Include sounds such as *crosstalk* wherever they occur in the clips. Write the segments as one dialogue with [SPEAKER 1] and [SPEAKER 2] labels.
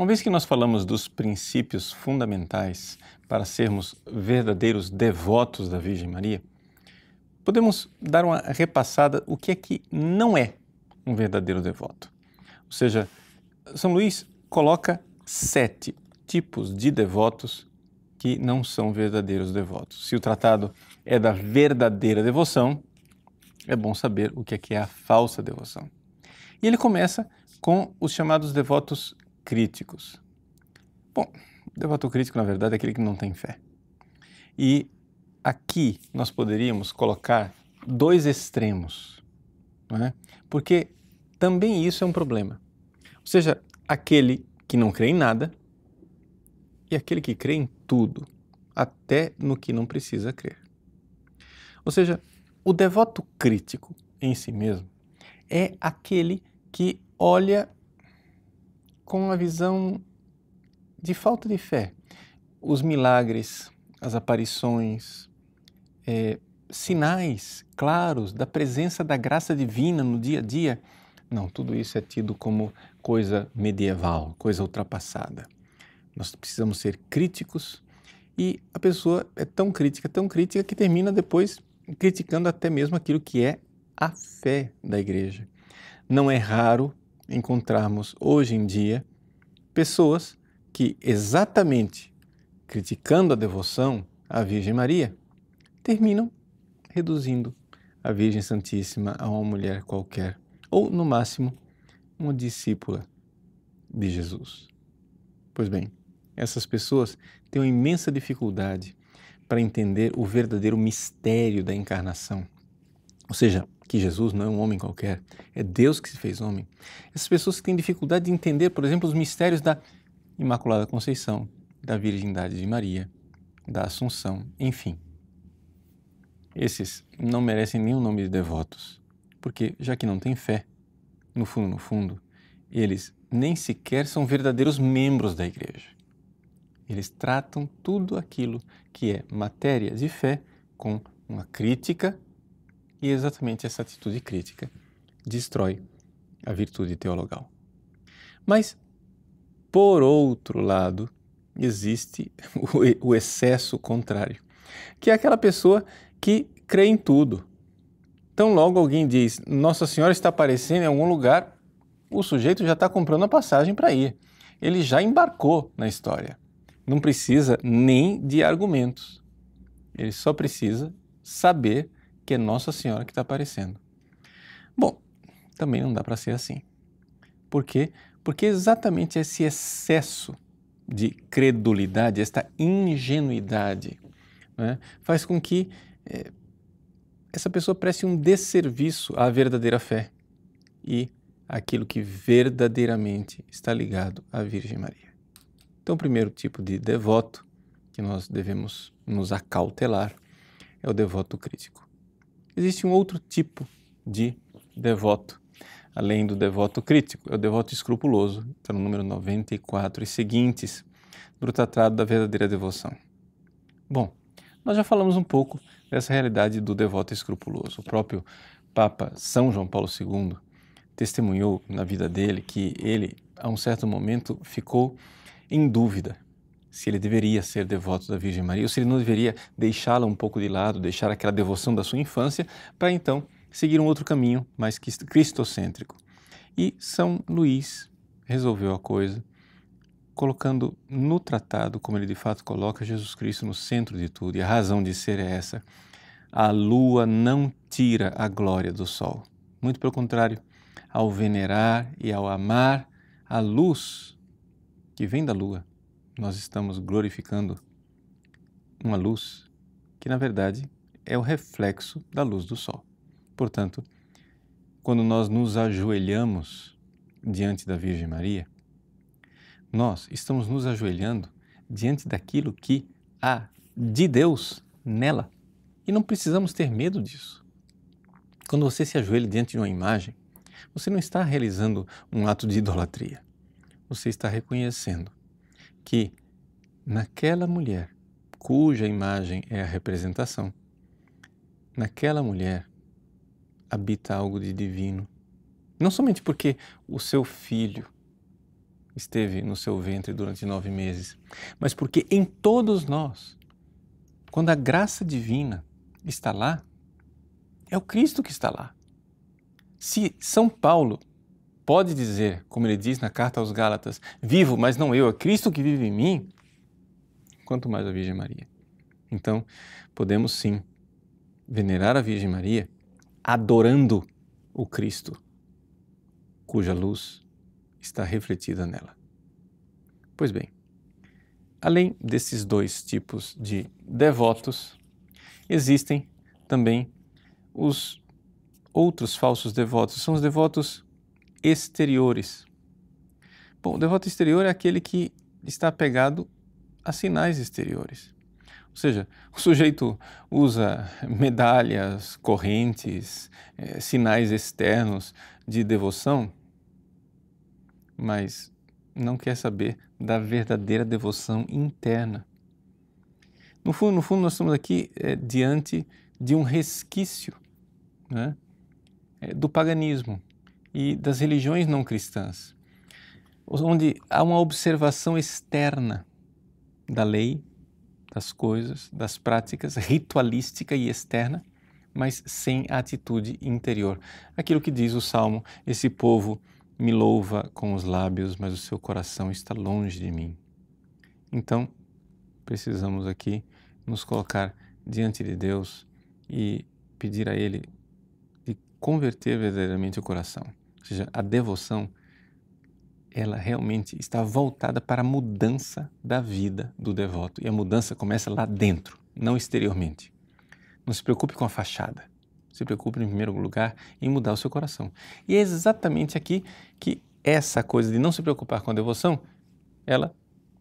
[SPEAKER 1] Uma vez que nós falamos dos princípios fundamentais para sermos verdadeiros devotos da Virgem Maria, podemos dar uma repassada o que é que não é um verdadeiro devoto. Ou seja, São Luís coloca sete tipos de devotos que não são verdadeiros devotos. Se o tratado é da verdadeira devoção, é bom saber o que é que é a falsa devoção. E ele começa com os chamados devotos críticos. Bom, devoto crítico, na verdade, é aquele que não tem fé. E aqui nós poderíamos colocar dois extremos, não é? porque também isso é um problema. Ou seja, aquele que não crê em nada e aquele que crê em tudo, até no que não precisa crer. Ou seja, o devoto crítico em si mesmo é aquele que olha com uma visão de falta de fé. Os milagres, as aparições, é, sinais claros da presença da graça divina no dia a dia, não, tudo isso é tido como coisa medieval, coisa ultrapassada. Nós precisamos ser críticos e a pessoa é tão crítica, tão crítica, que termina depois criticando até mesmo aquilo que é a fé da igreja. Não é raro encontrarmos hoje em dia pessoas que, exatamente criticando a devoção à Virgem Maria, terminam reduzindo a Virgem Santíssima a uma mulher qualquer, ou, no máximo, uma discípula de Jesus. Pois bem, essas pessoas têm uma imensa dificuldade para entender o verdadeiro mistério da encarnação, ou seja, que Jesus não é um homem qualquer, é Deus que se fez homem. Essas pessoas que têm dificuldade de entender, por exemplo, os mistérios da Imaculada Conceição, da Virgindade de Maria, da Assunção, enfim. Esses não merecem nenhum nome de devotos, porque já que não têm fé, no fundo, no fundo, eles nem sequer são verdadeiros membros da igreja. Eles tratam tudo aquilo que é matéria de fé com uma crítica e é exatamente essa atitude crítica destrói a virtude teologal. Mas, por outro lado, existe *laughs* o excesso contrário, que é aquela pessoa que crê em tudo. Então, logo alguém diz: Nossa Senhora está aparecendo em algum lugar, o sujeito já está comprando a passagem para ir. Ele já embarcou na história. Não precisa nem de argumentos. Ele só precisa saber que é Nossa Senhora que está aparecendo. Bom, também não dá para ser assim. Por quê? Porque exatamente esse excesso de credulidade, esta ingenuidade, né, faz com que é, essa pessoa preste um desserviço à verdadeira fé e aquilo que verdadeiramente está ligado à Virgem Maria. Então, o primeiro tipo de devoto que nós devemos nos acautelar é o devoto crítico. Existe um outro tipo de devoto, além do devoto crítico, é o devoto escrupuloso, está no é número 94 e seguintes do Tratado da Verdadeira Devoção. Bom, nós já falamos um pouco dessa realidade do devoto escrupuloso. O próprio Papa São João Paulo II testemunhou na vida dele que ele, a um certo momento, ficou em dúvida se ele deveria ser devoto da Virgem Maria ou se ele não deveria deixá-la um pouco de lado, deixar aquela devoção da sua infância, para então seguir um outro caminho mais cristocêntrico. E São Luís resolveu a coisa colocando no tratado, como ele de fato coloca, Jesus Cristo no centro de tudo, e a razão de ser é essa. A lua não tira a glória do sol. Muito pelo contrário, ao venerar e ao amar a luz que vem da lua, nós estamos glorificando uma luz que, na verdade, é o reflexo da luz do sol. Portanto, quando nós nos ajoelhamos diante da Virgem Maria, nós estamos nos ajoelhando diante daquilo que há de Deus nela. E não precisamos ter medo disso. Quando você se ajoelha diante de uma imagem, você não está realizando um ato de idolatria. Você está reconhecendo que naquela mulher, cuja imagem é a representação, naquela mulher habita algo de divino. Não somente porque o seu filho esteve no seu ventre durante nove meses, mas porque em todos nós, quando a graça divina está lá, é o Cristo que está lá. Se São Paulo pode dizer, como ele diz na carta aos Gálatas, vivo, mas não eu, é Cristo que vive em mim, quanto mais a Virgem Maria. Então, podemos sim venerar a Virgem Maria adorando o Cristo, cuja luz está refletida nela. Pois bem, além desses dois tipos de devotos, existem também os outros falsos devotos. São os devotos exteriores. Bom, devoto exterior é aquele que está apegado a sinais exteriores. Ou seja, o sujeito usa medalhas, correntes, eh, sinais externos de devoção, mas não quer saber da verdadeira devoção interna. No fundo, no fundo nós estamos aqui eh, diante de um resquício né, eh, do paganismo e das religiões não cristãs, onde há uma observação externa da lei, das coisas, das práticas, ritualística e externa, mas sem a atitude interior. Aquilo que diz o Salmo: Esse povo me louva com os lábios, mas o seu coração está longe de mim. Então, precisamos aqui nos colocar diante de Deus e pedir a Ele de converter verdadeiramente o coração. Ou seja, a devoção, ela realmente está voltada para a mudança da vida do devoto. E a mudança começa lá dentro, não exteriormente. Não se preocupe com a fachada. Se preocupe, em primeiro lugar, em mudar o seu coração. E é exatamente aqui que essa coisa de não se preocupar com a devoção, ela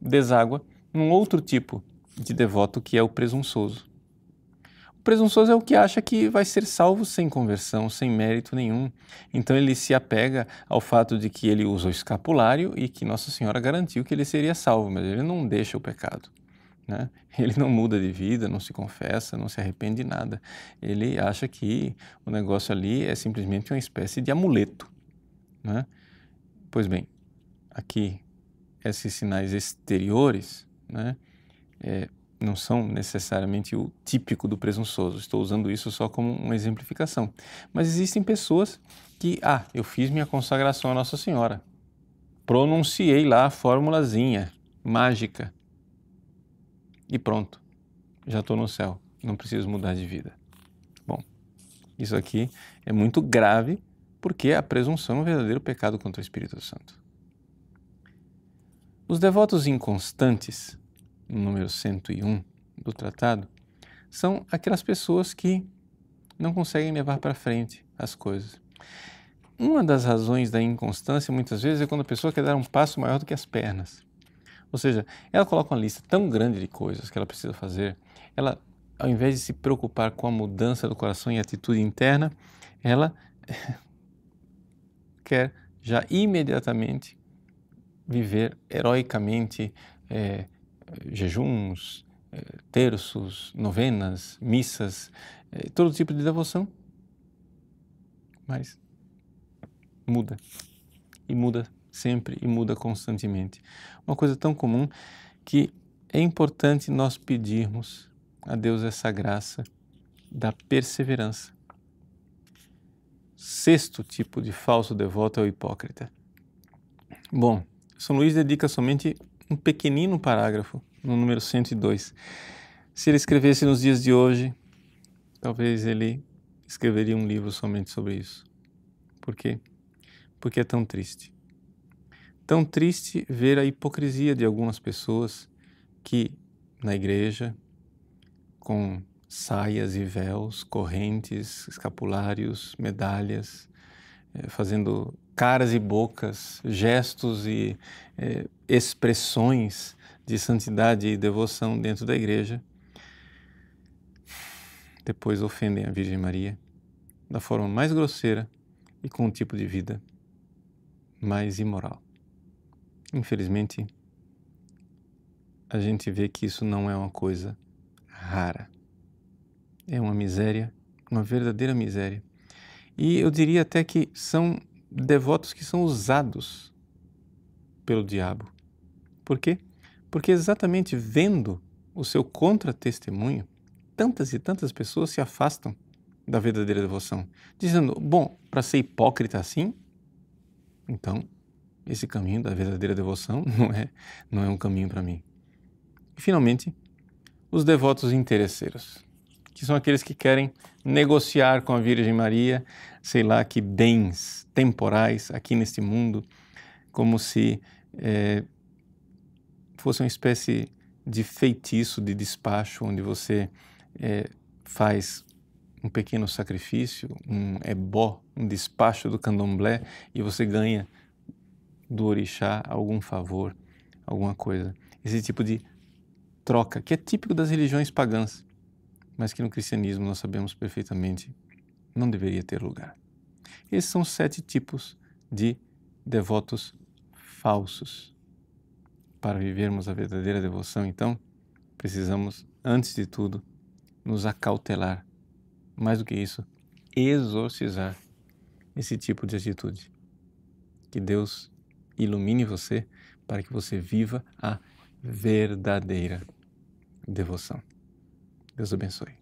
[SPEAKER 1] deságua num outro tipo de devoto que é o presunçoso presunçoso é o que acha que vai ser salvo sem conversão, sem mérito nenhum. Então ele se apega ao fato de que ele usa o escapulário e que Nossa Senhora garantiu que ele seria salvo, mas ele não deixa o pecado. Né? *laughs* Ele não muda de vida, não se confessa, não se arrepende de nada. Ele acha que o negócio ali é simplesmente uma espécie de amuleto. Né? Pois bem, aqui, esses sinais exteriores, né? é, não são necessariamente o típico do presunçoso. Estou usando isso só como uma exemplificação. Mas existem pessoas que, ah, eu fiz minha consagração a Nossa Senhora, pronunciei lá a formulazinha mágica e pronto, já estou no céu, não preciso mudar de vida. Bom, isso aqui é muito grave porque é a presunção é um verdadeiro pecado contra o Espírito Santo. Os devotos inconstantes número 101 do tratado, são aquelas pessoas que não conseguem levar para frente as coisas. Uma das razões da inconstância, muitas vezes, é quando a pessoa quer dar um passo maior do que as pernas. Ou seja, ela coloca uma lista tão grande de coisas que ela precisa fazer, ela, ao invés de se preocupar com a mudança do coração e atitude interna, ela *laughs* quer já imediatamente viver heroicamente, eh, jejuns, eh, terços, novenas, missas, eh, todo tipo de devoção. Mas muda. E muda sempre e muda constantemente. Uma coisa tão comum que é importante nós pedirmos a Deus essa graça da perseverança. Sexto tipo de falso devoto é o hipócrita. Bom, São Luís dedica somente um pequenino parágrafo no número 102. Se ele escrevesse nos dias de hoje, talvez ele escreveria um livro somente sobre isso. Por quê? Porque é tão triste. Tão triste ver a hipocrisia de algumas pessoas que na igreja, com saias e véus, correntes, escapulários, medalhas, eh, fazendo caras e bocas, gestos e eh, expressões de santidade e devoção dentro da igreja, depois ofendem a Virgem Maria da forma mais grosseira e com um tipo de vida mais imoral. Infelizmente, a gente vê que isso não é uma coisa rara. É uma miséria, uma verdadeira miséria. E eu diria até que são devotos que são usados pelo diabo. Por quê? Porque exatamente vendo o seu contra-testemunho, tantas e tantas pessoas se afastam da verdadeira devoção, dizendo: bom, para ser hipócrita assim, então esse caminho da verdadeira devoção *laughs* não é, não é um caminho para mim. E, finalmente, os devotos interesseiros que são aqueles que querem negociar com a Virgem Maria, sei lá, que bens temporais aqui neste mundo, como se é, fosse uma espécie de feitiço de despacho, onde você é, faz um pequeno sacrifício, um ebó, um despacho do candomblé e você ganha do orixá algum favor, alguma coisa. Esse tipo de troca que é típico das religiões pagãs mas que no cristianismo nós sabemos perfeitamente não deveria ter lugar. Esses são sete tipos de devotos falsos. Para vivermos a verdadeira devoção, então, precisamos, antes de tudo, nos acautelar. Mais do que isso, exorcizar esse tipo de atitude. Que Deus ilumine você para que você viva a verdadeira devoção. Deus abençoe.